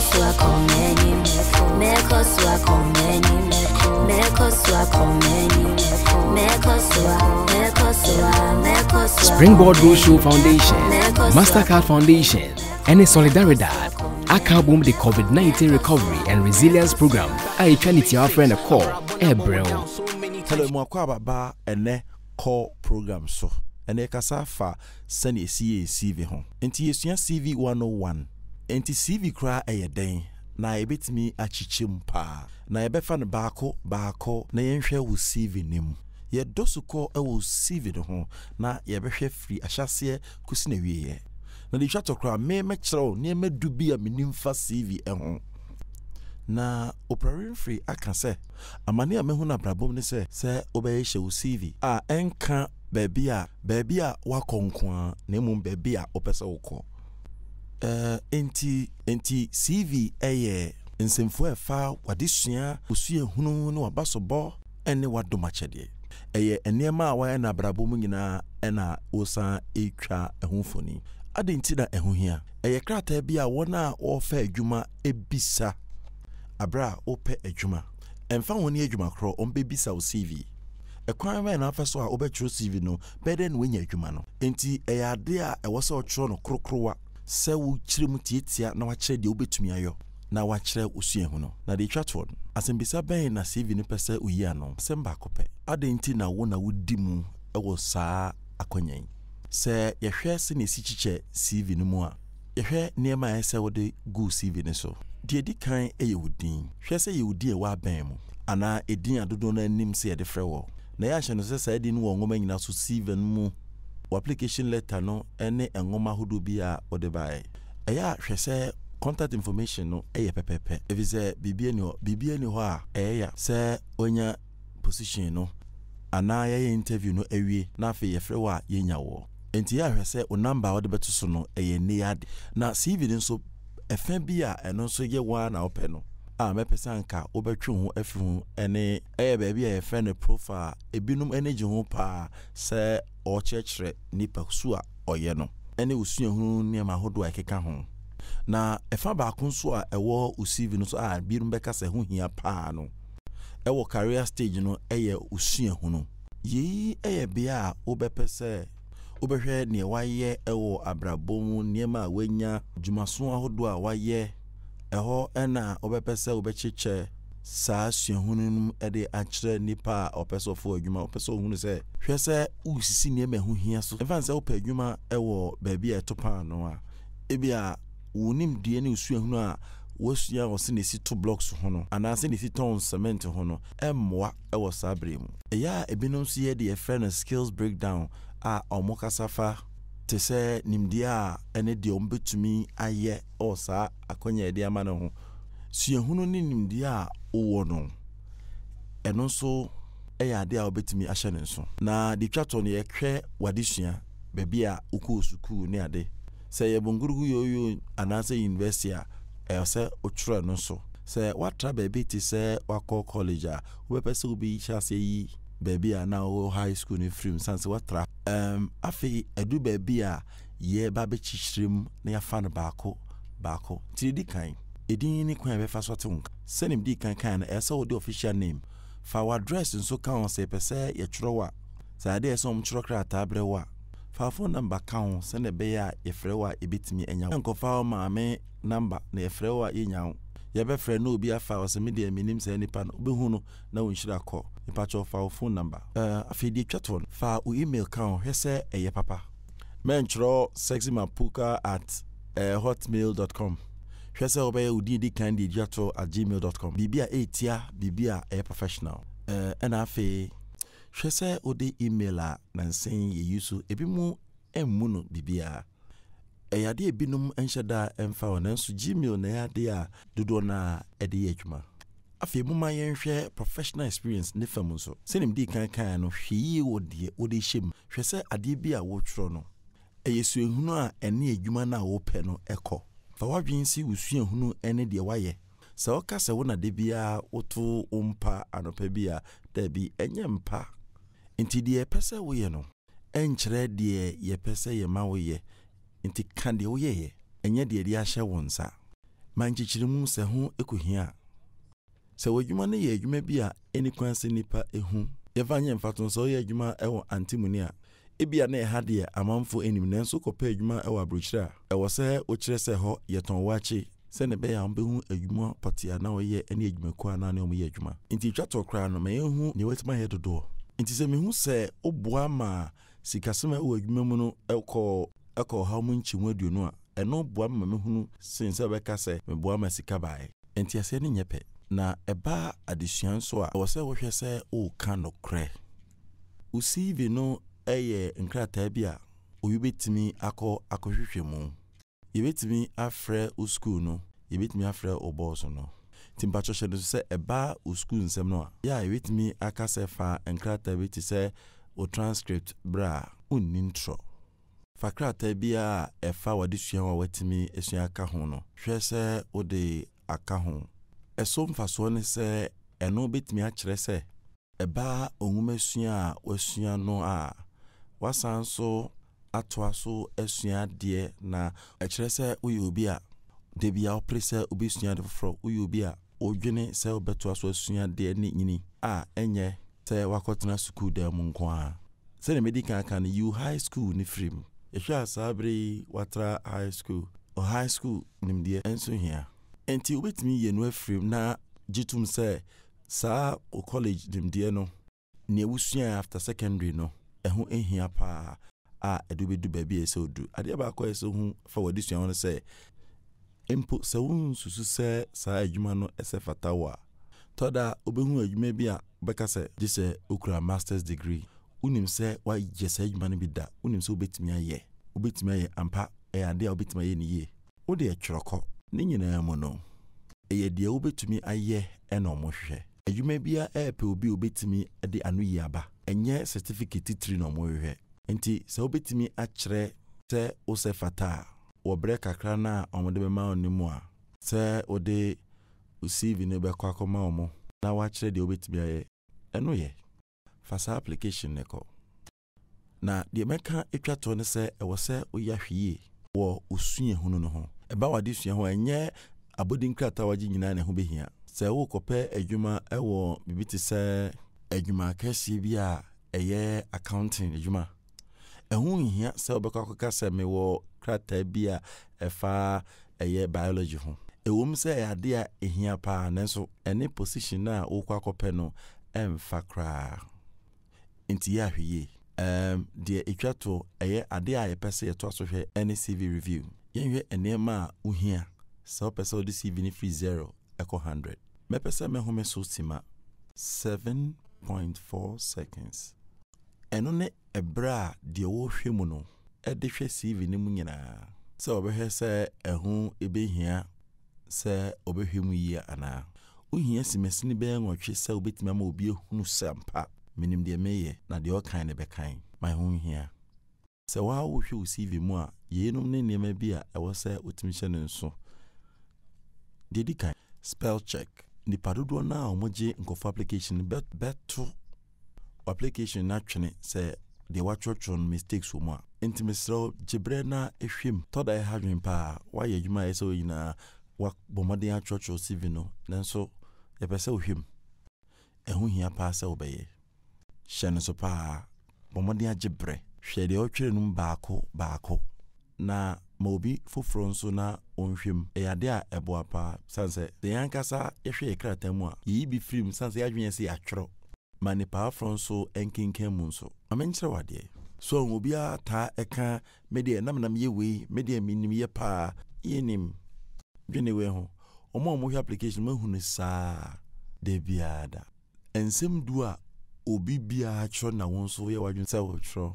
Mekoswa komeni meko Mekoswa komeni meko Mekoswa komeni meko Mekoswa Mekoswa Mekoswa Springboard Roadshow Foundation Mastercard Foundation ɛne Solidaridad Akabum the COVID-19 Recovery and Resilience Program a ɛtwa ne tiawa a no kɔɔ hello mu akɔ Baba, ene kɔ program so ene kasa fa sɛne ɛsi yɛ cv ho nti yɛsua cv 101 nti cv koraa ɛyɛ dɛn na yɛbɛtumi akyekyɛ mu paa na yɛbɛfa no baako baako na yɛnhwɛ wɔ cv no mu yɛdɔ so kɔ wɔ cv no ho na yɛbɛhwɛ firi ahyɛseɛ kusi na wieɛ na de twa tɔkora me nneɛma du bi a menim fa cv ho na oprari mfiri aka sɛ amane a mahu no abrabɔm ne sɛ sɛ wobɛyɛ hyɛ wo cv a ɛnka baabi a baabi a woakɔ nko a na mmom baabi a wopɛ sɛ wokɔ Eh, nti nti cv ɛyɛ nsɛmfo ɛfa wadesua osuahunu ne wabasobɔ ne kyɛdeɛ. ɛyɛ nneɛma a wɔyɛ no abrabɔ mu nyinaa ɛna wɔsan ɛtwa ɛho mfoni ade nti na ɛho hia ɛyɛ krataa bi a wɔn a wɔrefa adwuma ebisa abere a wɔpɛ adwuma ɛmfa wɔn ne adwuma korɔ wɔn bɛbisa wɔ cv ɛkwan bɛyɛ n'afa so a wɔbɛtwerɛ cv no bɛyɛ dɛ na wɔnya adwuma no nti ɛyɛ ade a ɛwɔ sɛ ɔtwerɛ no korokorowa sɛ wokyerɛ mu tiatia na wakyerɛ deɛ wobɛtumi ayɔ na wakyerɛ osua ho no na de twa toɔ no asɛmbisa bɛn na cv no pɛ sɛ oyi ano asɛm baako pɛ adɛn nti na wo na wodi mu wɔ saa akɔnya yi sɛ yɛhwɛ sɛ na ɛsi kyikyɛ cv no mu a yɛhwɛ nneɛma a ɛsɛ wode gu cv no so deɛ di kan yɛ wo din hwɛ sɛ yɛ wo din a ɛwɔ abɛn mu anaa ɛdin a no anim sɛ yɛde frɛ wɔ na yɛahyɛ no sɛ saa din no wɔ nwoma nyinaa so cv no mu wɔ application letter no ne nwoma ahodoɔ bi a wɔde baeɛ ɛyɛ a hwɛ sɛ contact information no yɛ pɛpɛpɛ ebi sɛ biribi ni hɔ biribi ni hɔ a ɛyɛ sɛ onya position no anaa yɛyɛ interview no awie na afei yɛfrɛ wɔ a yɛnya wɔ nti yɛahwɛ sɛ wo namba a wode bɛto so no ɛyɛ nne na cv no nso ɛfɛ bi a ɛno nso yɛ wɔa na wopɛ no a mɛpɛ sɛ anka wobɛtwe ho afiri ho ɛne ɛyɛ baabi a yɛfrɛ no profile ebinom ɛne gye ho paa sɛ ɔrekyerɛkyerɛ nipa su a ɔyɛ no ɛne osuahunu nneɛma ahodoɔ a ɛkeka ho na ɛfa baako nso a ɛwɔ osivi no so a binom bɛka sɛ ho hia paa no ɛwɔ career stage no ɛyɛ osuahunu yei ɛyɛ bea a wobɛpɛ sɛ wobɛhwɛ nea wayɛ ɛwɔ abrabɔ mu nneɛma a wanya dwumaso ahodoɔ a wayɛ ɛhɔ ɛna wɔbɛpɛ sɛ wɔbɛkyekyɛ saa suahunu no de akyerɛ nipa a ɔpɛ sɛ ɔfo adwuma ɔpɛ sɛ ɔhunu sɛ hwɛ sɛ wosisi nneɛma ɛho hia so ɛfa sɛ wopɛ adwuma ɛwɔ baabi a ɛto paa no a ebi a wonim die ne suahunu a wɔasua wɔ sɛ nesi to blocks ho no anaasɛ nesi tɔn cement ho no ɛmmoa ɛwɔ saa berɛ mu ɛyɛ a ebinom nso yɛ de yɛfrɛ no skills breakdown a ɔmo kasa fa te sɛ nimdeɛ a ɛne deɛ ɔmbɛtumi ayɛ ɔwɔ saa akɔnya ɛde ama ne ho suahunu ne nimdeɛ a ɔwɔ no ɛno nso ɛyɛ adeɛ a ɔbɛtumi ahyɛ ne nso na de twa tɔ no yɛhwɛ wadesua baabi a wokɔɔ sukuu ne ade sɛ yɛ bongurugu yoyo anaasɛ university a ɛyɛ sɛ wotwerɛ no so sɛ woatra baabi te sɛ wakɔ college a wobɛpɛ sɛ wobɛyi hyɛ aseɛ yi baabi a na ɔwɔ high school no firi mu san sɛ watra um, afei ɛdu baabi a yɛba bɛkyikyire mu na yɛafa no baako baako nti di kan ɛdin ne kwan bɛfa so te nka sɛnem dii kan kan no ɛɛ sɛ official name fa address nso ka ho sɛ ɛpɛ sɛ yɛtwerɛ wo a saa adeɛ ɛsɛ ɔmkyerɛ krataa berɛ wo a faafo namba ka ho sɛne ɛbɛyɛ a yɛfrɛ wo a yɛbɛtumi anya wo nkɔfa wo maame namba na yɛfrɛ wo a yɛnya wo yɛbɛfrɛ no obi afa ɔsɛ me deɛ menim sɛ nipa no wobɛhu no na wɔnhyira kɔ nipa kyɛ fa wo phone number uh, afei deɛ twɛtoɔ no fa wo email ka ho hwɛ sɛ ɛyɛ papa mɛntwerɛ sexymapuka at uh, hotmail com hwɛ sɛ wobɛyɛ wo din di kan de dwato at gmail com biribi a ɛɛtia biribi a ɛyɛ professional eh, ɛna uh, afei hwɛ sɛ wode email a nansen yɛyi so ebi mu ɛmmu no biribiara ɛyɛ adeɛ binom nhyɛ da ɛmfa hɔ nanso gmail na ɛyɛ adeɛ a dodoɔ no a ɛde yɛ adwuma afei moma yɛnhwɛ professional experience ne fam nso sɛnem dii kan kan no hwɛ yie wɔ deɛ wode hyɛ mu hwɛ sɛ adeɛ bi a wotwerɛ no ɛyɛ suahunu a ɛne adwuma no a wopɛ no ɛkɔ fa woadwen si wo suahunu ne deɛ woayɛ sɛ woka sɛ wo nade biara woto wo mpa anɔpa bi a daabi ɛnyɛ mpa nti deɛ ɛpɛ sɛ woyɛ no ɛnkyerɛ deɛ yɛpɛ sɛ yɛma woyɛ nti ka deɛ woyɛeɛ ɛnyɛ deɛ de ahyɛ wo nsa ma nkyekyeremu sɛ ho ɛkɔhia a sɛ w'adwuma no yɛ adwuma bi a ɛni kwan sɛ nnipa ɛhu yɛfa nyɛ mfato sɛ woyɛ adwuma ɛwɔ antemuni a ebia na ɛha deɛ amanfo anim nanso kɔpɛ adwuma ɛwɔ aburokyerɛ a ɛwɔ sɛ wokyerɛ sɛ hɔ yɛtɔn wakye sɛne ɛbɛyɛ a wobɛhu adwuma pɔtea na ɔyɛ ne adwumakuo anaa ne ɔmyɛ adwuma nti twa tɔ koraa no mayɛhu nea watumi ayɛ dodoɔ nti sɛ mehu sɛ woboa ma sikasɛm ɛwɔ adwuma mu no ɛkɔɔ ɛkɔ ɔhaw mu nkyi aduonu a ɛno boa me ma mehunu sen sɛ bɛka sɛ meboa ma sika baeɛ enti aseɛ ne nyɛ pɛ na ɛbaa adesua nso a ɛwɔ sɛ wohwɛ sɛ woka nokorɛ wo cv no ɛyɛ nkrataa bi a obi bɛtumi akɔ akɔhwehwɛ mu yɛbɛtumi afrɛ wo skuul no yɛbɛtumi afrɛ wo bɔɔso no nti mpatwɔ hyɛ no so sɛ ɛbaa wo skuul nsɛm no a yɛ a yɛbɛtumi aka sɛ fa nkrataa bi te sɛ wo transcript berɛ a wonni ntorɔ fa krataa bi a ɛfa wɔde sua a wɔatumi asua aka ho no hwɛ sɛ wode aka ho ɛso mfasoɔ ne sɛ ɛno bɛtumi akyerɛ sɛ ɛbaa onwuma sua a wasua no a wasan so atoa so asua adeɛ na ɛkyerɛ sɛ woyɛ obi a da bia wopere sɛ wobɛsua ade foforɔ woyɛ obi a wodwene sɛ wobɛtoa so asua adeɛ ne nyini a ɛnyɛ sɛ wakɔtena sukuu dan mu nko a sɛdeɛ mɛdi kan aka no yiw high school ne firi mu ɛhwɛ a saa bere yi watra high school o high school nimdeɛ nso hia nti wobɛtumi yɛ no afirim na gye tom sɛ saa o college nimdeɛ no nea wosua after secondary no ɛho hia paa a ɛde wobɛdu baabi a ɛsɛ odu adeɛ baakɔ ɛsɛ ho fa wɔde sua no sɛ mpo sɛ wonsusu sɛ saa adwuma no ɛsɛ fata wɔ a tɔ wobɛhu adwuma bi a wobɛka sɛ gye sɛ wokura masters degree wonim sɛ woayɛ saa adwuma no bi da wonim sɛ wobɛtumi ayɛ wobɛtumi ayɛ ampa ɛyɛ ade a wobɛtumi ayɛ ne yie wode ɛtwerɛkɔ ne nyinaa mu no ɛyɛ deɛ wobɛtumi ayɛ ɛna ɔmo hwehwɛ adwuma biara ɛɛpɛ obi wobɛtumi de ano yi aba ɛnyɛ certificate titiri na ɔmo hwehwɛ nti sɛ wobɛtumi akyerɛ sɛ wosɛ fata a wɔbrɛ kakra no a ɔmode bɛma wo ne mu a sɛ wode cv no bɛkɔ akɔma ɔmo na woakyerɛ deɛ wobɛtumi ayɛ ɛno yɛ fa saa application ne kɔ na deɛ mɛka atwa toɔ ne sɛ ɛwɔ sɛ woyɛ hwee wɔ osua hunu no ho ɛba wade sua ho ɛnyɛ abɔdi krataa wagye nyinaa ne ho bɛhia sɛ wokɔpɛ adwuma ɛwɔ biribi te sɛ adwuma kɛseɛ bi a ɛyɛ accounting adwuma ɛho nhia sɛ wobɛkɔ akɔka sɛ mewɔ krataa bi a ɛfa ɛyɛ biology ho ɛwom sɛ ɛyɛ adeɛ a ɛhia paa nanso ɛne position a wokɔ akɔpɛ no ɛmfa koraa nti yɛ ahwɛ yie um, deɛ ɛtwa toɔ ɛyɛ adeɛ a yɛpɛ sɛ yɛto aso hwɛ ɛne cv review yɛnhwɛ nneɛma a wohia sɛ wopɛ sɛ wode cv no firi 0 ɛkɔ 100 mɛpɛ sɛ mɛhome so sima 7.4 seconds ɛno ne ɛberɛ a deɛ wɔrehwɛ mu no ɛde hwɛ cv no mu nyinaa sɛ wɔbɛhwɛ sɛ ɛho ɛbɛhia sɛ wɔbɛhwɛ mu yie anaa wohia simesini bɛyɛ nwɔtwe sɛ wobɛtumi ama obi ahunu sɛ mpa menim deɛ meyɛ na deɛ ɔkan ne bɛkan My ho hia sɛ woa wohwɛ wo cv mu a yeinom ne nneɛma bi a ɛwɔ sɛ wotumi hyɛ ne nso deɛ di kan spell check nipa dodoɔ no a wɔgye nkɔfo application no bɛto application no atwene sɛ deɛ watwerɛtwerɛ no mistakes wɔ mu a nti mesrɛ gyeberɛ no ɛhwɛm tɔ da ɛha dwen paa woayɛ adwuma a ɛsɛ wɔ nyinaa wabɔ mmɔden atwerɛtwerɛ cv no nanso yɛpɛ sɛ wohwɛm ɛho hia paa sɛ wobɛyɛ hyɛ no so paa bɔ mmɔden agye berɛ hwɛ deɛ ɔtwerɛ no mu baako baako na ma obi foforɔ nso na ɔnhwɛ mu ɛyɛ adeɛ a ɛboa paa sane sɛ sɛ yɛn ankasa yɛhwɛ yɛ krataa mu a yɛyi bi firi mu sane sɛ yɛadwene sɛ yɛatwerɛ ma nipa aforɔ nso ɛnkenkan mu nso ama nkyerɛ wɔ adeɛ so obiara taa ɛka medeɛ nam nam yɛ wei medeɛ menim yɛ paa yɛnim dwene wei ho ɔmo a application mahunu saa da biara da nsɛm du a obi biara kyerɛ na wɔn nso yɛ wadwene sɛ wɔtwerɛ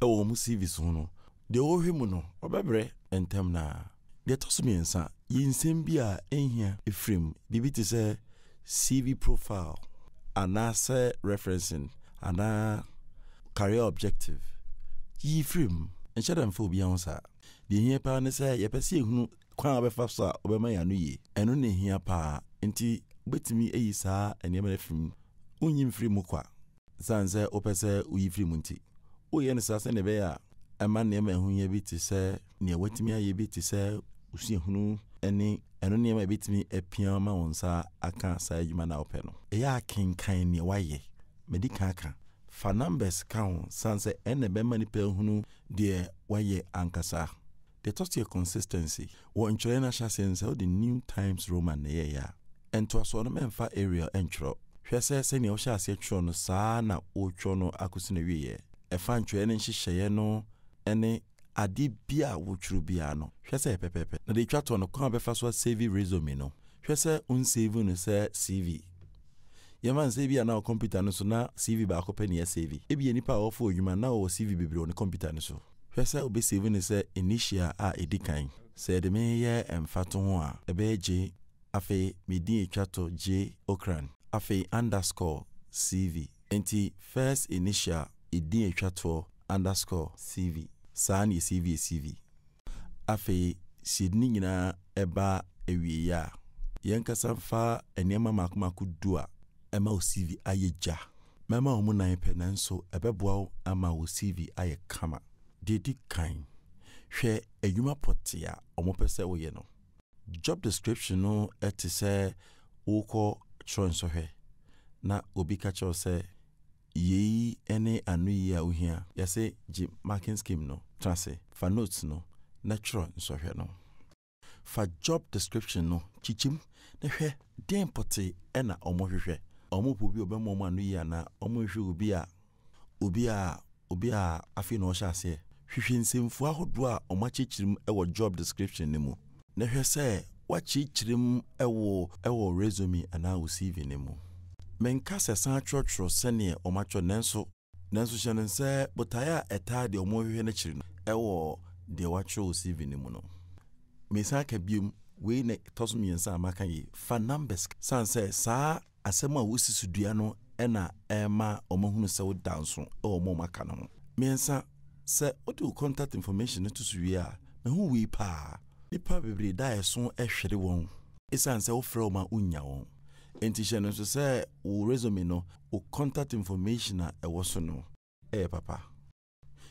ɛwɔ wɔn cv so no deɛ wɔhwɛ mu no ɔbɛbrɛ ntɛm naa deɛ ɛtɔ so mmiɛnsa yɛ nsɛm bi a ɛnhia efirim biribi te sɛ cv profile anaasɛ referencing anaa career objective yi firim nhyɛ dɛ mfa obiara ho saa deɛ ɛhia paa ne sɛ yɛpɛ sɛ yɛhunu kwan a wɔbɛfa so a wɔbɛma yɛn ano yie ɛno ne ɛhia paa nti wobɛtumi ayi saa nneɛma no afirim wonyi mfiri mu kwa san sɛ wopɛ sɛ woyi firi mu nti woyɛ no saa sɛne ɛbɛyɛ a ɛma nneɛma ɛhoyɛ bi te sɛ nea watumi ayɛ bi te sɛ wosuahunu ne ɛno nneɛma ɛbɛtumi apia ma wo nsa aka saa adwuma no a wopɛ no ɛyɛ akenkan nea wayɛ madi ka aka fa numbers ka ho san sɛ ɛna ɛbɛma nipa ahunu deɛ wayɛ ankasa deɛ tɔ so consistency wɔ ntwerɛ no ahyɛ asɛm sɛ wode new times roman na ɛyɛyɛ a ɛntoasoɔ no mɛmfa arial ɛntwerɛ hwɛ sɛ sɛnea ɔhyɛ aseɛ twerɛ no saa na ɔretwerɛ no akɔsi no wieɛ ɛfa ntwerɛ ne nhyehyɛeɛ no ne ade bi a wotwerɛ biara no hwɛ sɛ pɛpɛpɛ na de twa toɔ no kwan a bɛfa so asevi resume no hwɛ sɛ wonsevi no sɛ cv yɛmfa nsɛ bi a na wɔ kɔmputa no so na cv baako pɛ neɛ sevi ebia nipa a wɔfo adwuma na wɔwɔ cv bebree wɔ ne kɔmputa no so hwɛ sɛ wobɛsevi no sɛ initial a ɛdi kan sɛ ɛde meyɛ mfa to ho a ɛbɛyɛ gye afei medin ɛtwa to gye okran afei underscore cv nti first initial ɛdin atwatoɔ underscore cv saa ne cv cv afei hyɛd ne nyinaa ɛba awieeɛ a kasa fa nneɛma maakomaako du a ɛma wo cv ayɛ gya mɛma wo mu nan pɛ nanso ɛbɛboa wo ama wo cv ayɛ kama deɛ di kan hwɛ adwuma pɔtee a ɔmopɛ sɛ woyɛ no job description no ɛte sɛ wokɔ chon so na obi ka kyerɛw sɛ yei ne ano yi a wohia yɛse gye marking scheme no tena se fa notes no na twerɛ nsɔhwɛ no fa job description no kyikyim na hwɛ den pɔte ɛna ɔmo hwehwɛ ɔmo bi ɔbɛma ɔmo ano yi anaa ɔmo hwehwɛ obi a obi a obi a afei na ɔhyɛ aseɛ hwehwɛ nsɛmfua ahodoɔ a ɔmo akyekyere mu wɔ job description no mu na hwɛ sɛ m wɔ wɔ resume anaa wo cv no mu menka sɛ san atwerɛtwerɛ sɛneɛ ɔmatwerɛ nanso nanso hyɛ no sɛ botaeɛ a ɛtaa deɛ ɔmohwehwɛ no kyiri no ɛwɔ deɛ woatwerɛ wo cv no mu no aka bia biom wei na ɛtɔ so mmiɛnsa a maka yi fa numbers san sɛ saa asɛm a wosi so dua no ɛna ɛma ɔmahunu sɛ woda nso ɛwɔ ma ɔmaka no ho mmiɛnsa sɛ wode wo contact information no to so wie a mahu wei paa nipa bebree da ɛso ɛhwere wɔn esan sɛ wofrɛ wɔn a wonya wɔn nti hyɛ no nso sɛ wo resume no wo contact information a ɛwɔ so no ɛyɛ papa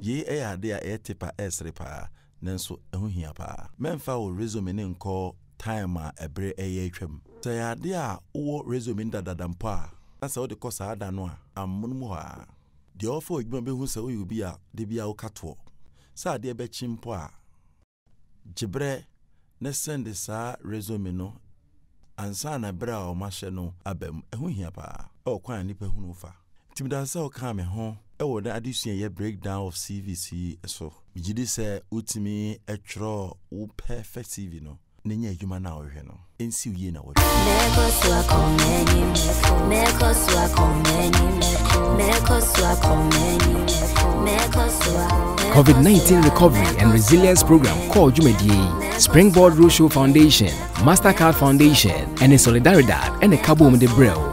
yei ɛyɛ ade a ɛyɛ te pa ɛresere paa nanso ɛho hia paa mɛmfa wo resume ne nkɔ time a ɛbere ɛyɛ atwam sɛ ɛyɛ ade a wowɔ resume no dadada mpo a na sɛ wode kɔ saa da no a amono mu hɔ a deɛ ɔfa odwuma bɛhu sɛ woyɛ obi a de bi a woka toɔ sɛ adeɛ bɛkye mpo a gyeberɛ ne sende saa resume no ansa na berɛ a ɔmahyɛ no aba mu ɛho hia paa ɛwɔ kwan a nnipa hunu fa sɛ wokaa me of cvc so megye di sɛ wotumi ɛtwerɛ wo perfect n'enye adwuma no a wɔhwɛ no ɛnsiw yie na covid-19 recovery and resilience program called dwumadie springboard roadshow foundation mastercard foundation ɛne solidaridad ɛne kabom de brɛw